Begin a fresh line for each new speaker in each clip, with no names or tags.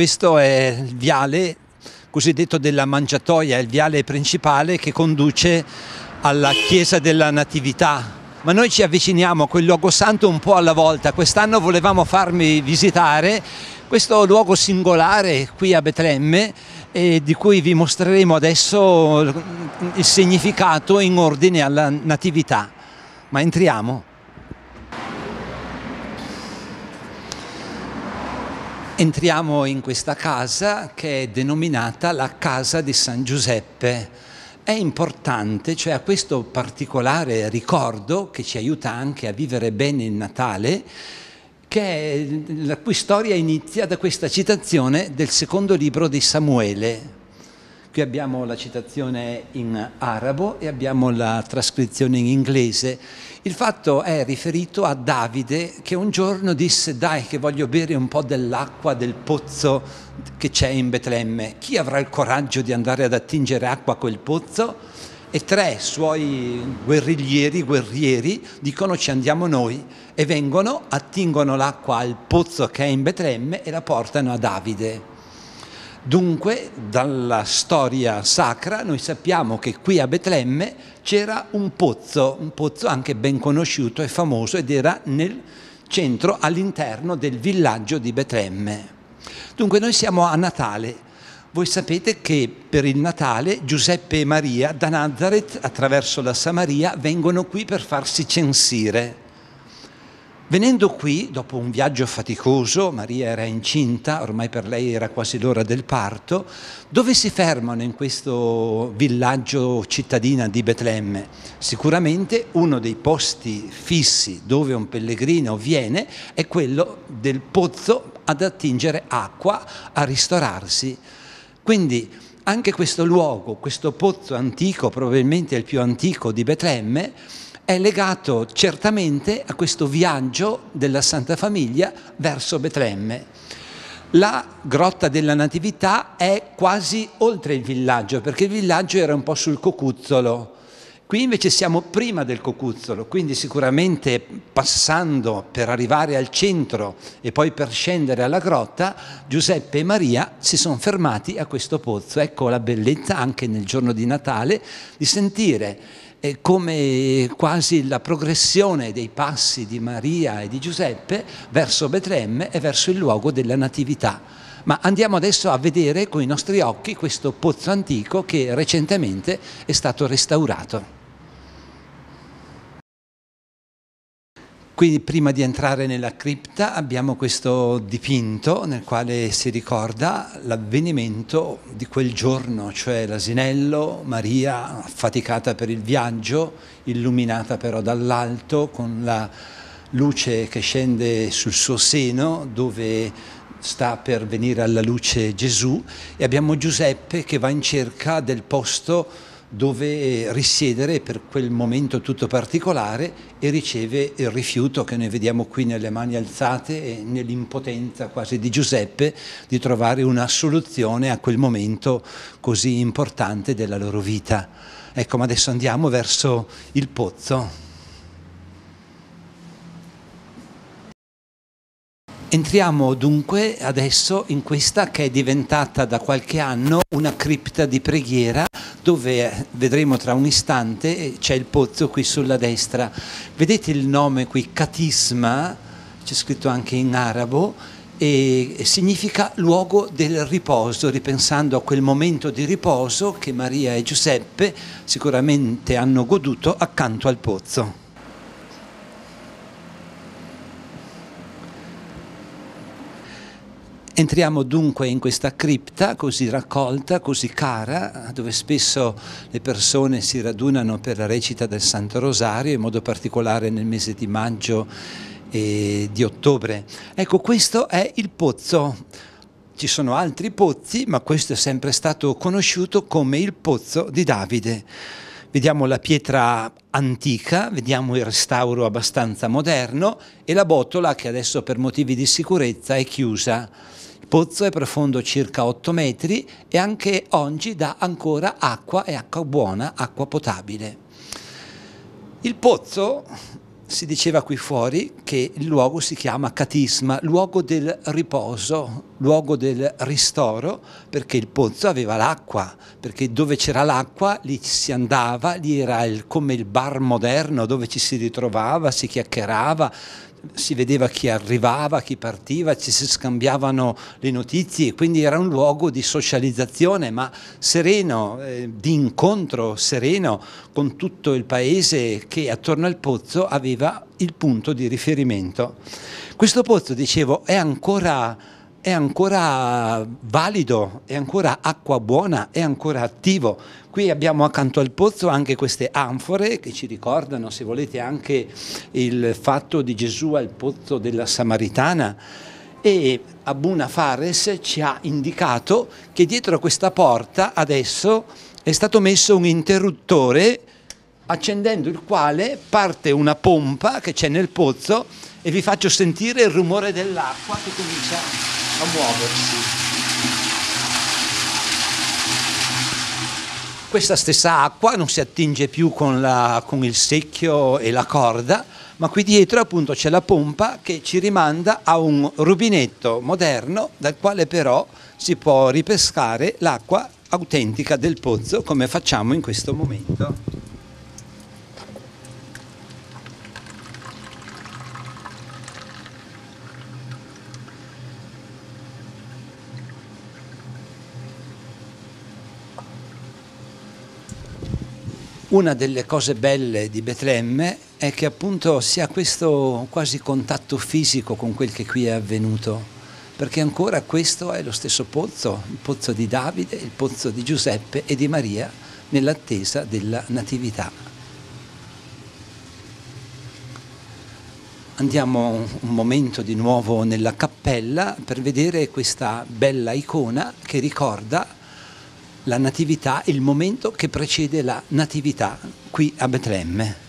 Questo è il viale cosiddetto della Mangiatoia, il viale principale che conduce alla chiesa della Natività. Ma noi ci avviciniamo a quel luogo santo un po' alla volta. Quest'anno volevamo farmi visitare questo luogo singolare qui a Betlemme e eh, di cui vi mostreremo adesso il significato in ordine alla Natività. Ma entriamo. entriamo in questa casa che è denominata la casa di San Giuseppe. È importante, cioè a questo particolare ricordo che ci aiuta anche a vivere bene il Natale, è, la cui storia inizia da questa citazione del secondo libro di Samuele, Qui abbiamo la citazione in arabo e abbiamo la trascrizione in inglese. Il fatto è riferito a Davide che un giorno disse dai che voglio bere un po' dell'acqua del pozzo che c'è in Betlemme. Chi avrà il coraggio di andare ad attingere acqua a quel pozzo? E tre suoi guerriglieri, guerrieri, dicono ci andiamo noi e vengono, attingono l'acqua al pozzo che è in Betlemme e la portano a Davide. Dunque, dalla storia sacra noi sappiamo che qui a Betlemme c'era un pozzo, un pozzo anche ben conosciuto e famoso ed era nel centro all'interno del villaggio di Betlemme. Dunque noi siamo a Natale. Voi sapete che per il Natale Giuseppe e Maria da Nazareth attraverso la Samaria vengono qui per farsi censire Venendo qui, dopo un viaggio faticoso, Maria era incinta, ormai per lei era quasi l'ora del parto, dove si fermano in questo villaggio cittadina di Betlemme? Sicuramente uno dei posti fissi dove un pellegrino viene è quello del pozzo ad attingere acqua, a ristorarsi. Quindi anche questo luogo, questo pozzo antico, probabilmente il più antico di Betlemme, è legato certamente a questo viaggio della Santa Famiglia verso Betlemme. La grotta della Natività è quasi oltre il villaggio, perché il villaggio era un po' sul cocuzzolo. Qui invece siamo prima del cocuzzolo, quindi sicuramente passando per arrivare al centro e poi per scendere alla grotta, Giuseppe e Maria si sono fermati a questo pozzo. Ecco la bellezza anche nel giorno di Natale di sentire è come quasi la progressione dei passi di Maria e di Giuseppe verso Betlemme e verso il luogo della Natività. Ma andiamo adesso a vedere con i nostri occhi questo pozzo antico che recentemente è stato restaurato. Quindi prima di entrare nella cripta abbiamo questo dipinto nel quale si ricorda l'avvenimento di quel giorno, cioè l'asinello, Maria affaticata per il viaggio, illuminata però dall'alto con la luce che scende sul suo seno dove sta per venire alla luce Gesù e abbiamo Giuseppe che va in cerca del posto dove risiedere per quel momento tutto particolare e riceve il rifiuto che noi vediamo qui nelle mani alzate e nell'impotenza quasi di Giuseppe di trovare una soluzione a quel momento così importante della loro vita. Ecco, ma adesso andiamo verso il pozzo. Entriamo dunque adesso in questa che è diventata da qualche anno una cripta di preghiera dove eh, vedremo tra un istante eh, c'è il pozzo qui sulla destra. Vedete il nome qui, Katisma, c'è scritto anche in arabo, e significa luogo del riposo, ripensando a quel momento di riposo che Maria e Giuseppe sicuramente hanno goduto accanto al pozzo. Entriamo dunque in questa cripta così raccolta, così cara, dove spesso le persone si radunano per la recita del Santo Rosario, in modo particolare nel mese di maggio e di ottobre. Ecco, questo è il pozzo. Ci sono altri pozzi, ma questo è sempre stato conosciuto come il pozzo di Davide. Vediamo la pietra antica, vediamo il restauro abbastanza moderno e la botola che adesso per motivi di sicurezza è chiusa pozzo è profondo circa 8 metri e anche oggi dà ancora acqua e acqua buona, acqua potabile. Il pozzo si diceva qui fuori che il luogo si chiama catisma, luogo del riposo, luogo del ristoro, perché il pozzo aveva l'acqua, perché dove c'era l'acqua lì si andava, lì era il, come il bar moderno dove ci si ritrovava, si chiacchierava, si vedeva chi arrivava, chi partiva, ci si scambiavano le notizie, quindi era un luogo di socializzazione, ma sereno, eh, di incontro sereno con tutto il paese che attorno al pozzo aveva il punto di riferimento. Questo pozzo, dicevo, è ancora è ancora valido, è ancora acqua buona, è ancora attivo. Qui abbiamo accanto al pozzo anche queste anfore che ci ricordano, se volete, anche il fatto di Gesù al pozzo della Samaritana. E Abuna Fares ci ha indicato che dietro a questa porta adesso è stato messo un interruttore accendendo il quale parte una pompa che c'è nel pozzo e vi faccio sentire il rumore dell'acqua che comincia
a muoversi.
Questa stessa acqua non si attinge più con, la, con il secchio e la corda, ma qui dietro appunto c'è la pompa che ci rimanda a un rubinetto moderno dal quale però si può ripescare l'acqua autentica del pozzo come facciamo in questo momento. Una delle cose belle di Betlemme è che appunto si ha questo quasi contatto fisico con quel che qui è avvenuto, perché ancora questo è lo stesso pozzo, il pozzo di Davide, il pozzo di Giuseppe e di Maria nell'attesa della Natività. Andiamo un momento di nuovo nella cappella per vedere questa bella icona che ricorda la natività, il momento che precede la natività qui a Betlemme.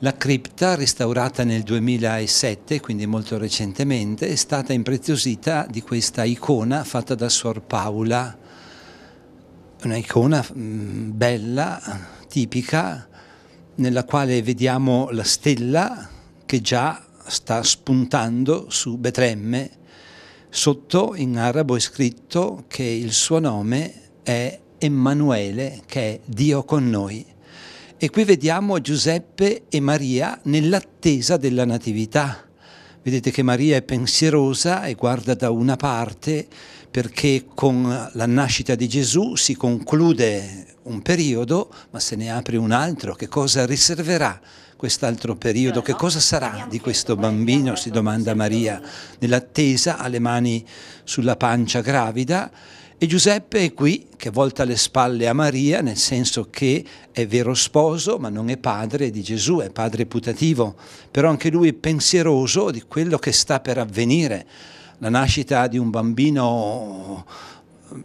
La cripta, restaurata nel 2007, quindi molto recentemente, è stata impreziosita di questa icona fatta da Suor Paola, una icona mm, bella, tipica, nella quale vediamo la stella che già sta spuntando su Betlemme Sotto in arabo è scritto che il suo nome è Emanuele, che è Dio con noi. E qui vediamo Giuseppe e Maria nell'attesa della Natività. Vedete che Maria è pensierosa e guarda da una parte perché con la nascita di Gesù si conclude un periodo, ma se ne apre un altro, che cosa riserverà quest'altro periodo? Che cioè, cosa sarà di questo bambino? si domanda Maria, nell'attesa, ha le mani sulla pancia gravida. E Giuseppe è qui che volta le spalle a Maria, nel senso che è vero sposo, ma non è padre di Gesù, è padre putativo, però anche lui è pensieroso di quello che sta per avvenire, la nascita di un bambino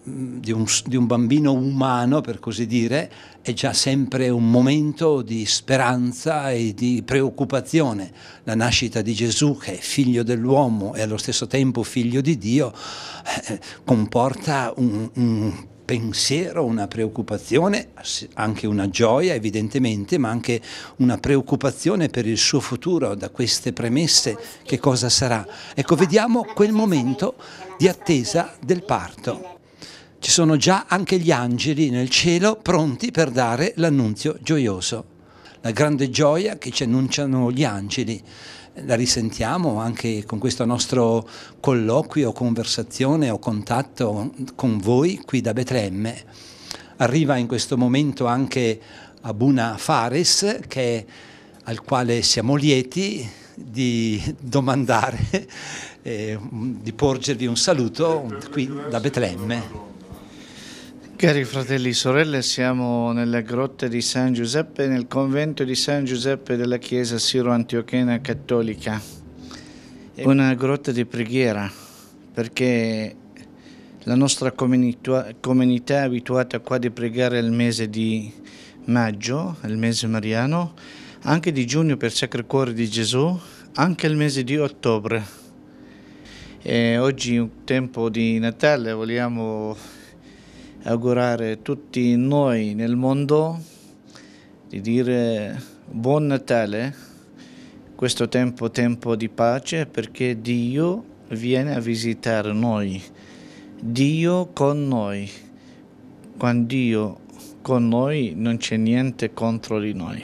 di un, di un, bambino umano, per così dire, è già sempre un momento di speranza e di preoccupazione. La nascita di Gesù, che è figlio dell'uomo e allo stesso tempo figlio di Dio, eh, comporta un, un pensiero, una preoccupazione, anche una gioia evidentemente, ma anche una preoccupazione per il suo futuro da queste premesse, che cosa sarà. Ecco, vediamo quel momento di attesa del parto. Ci sono già anche gli angeli nel cielo pronti per dare l'annunzio gioioso. La grande gioia che ci annunciano gli angeli la risentiamo anche con questo nostro colloquio, conversazione o contatto con voi qui da Betlemme. Arriva in questo momento anche Abuna Fares, che, al quale siamo lieti di domandare,
eh, di porgervi un saluto qui da Betlemme. Cari fratelli e sorelle, siamo nella grotta di San Giuseppe, nel convento di San Giuseppe della Chiesa Siro-Antiochena Cattolica. Una grotta di preghiera, perché la nostra comunità, è abituata qua di pregare il mese di maggio, il mese mariano, anche di giugno per Sacro Cuore di Gesù, anche il mese di ottobre. E oggi, in tempo di Natale, vogliamo augurare a tutti noi nel mondo di dire buon Natale, questo tempo tempo di pace perché Dio viene a visitare noi, Dio con noi, quando Dio con noi non c'è niente contro di noi.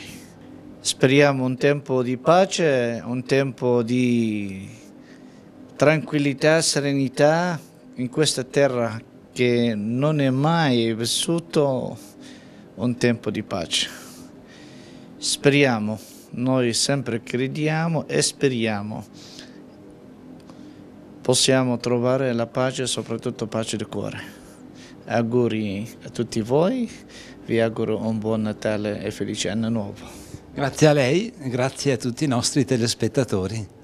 Speriamo un tempo di pace, un tempo di tranquillità, serenità in questa terra che non è mai vissuto un tempo di pace. Speriamo, noi sempre crediamo e speriamo possiamo trovare la pace, e soprattutto pace di cuore. Auguri a tutti voi, vi auguro un buon Natale e felice anno nuovo. Grazie a lei, grazie a tutti i nostri telespettatori.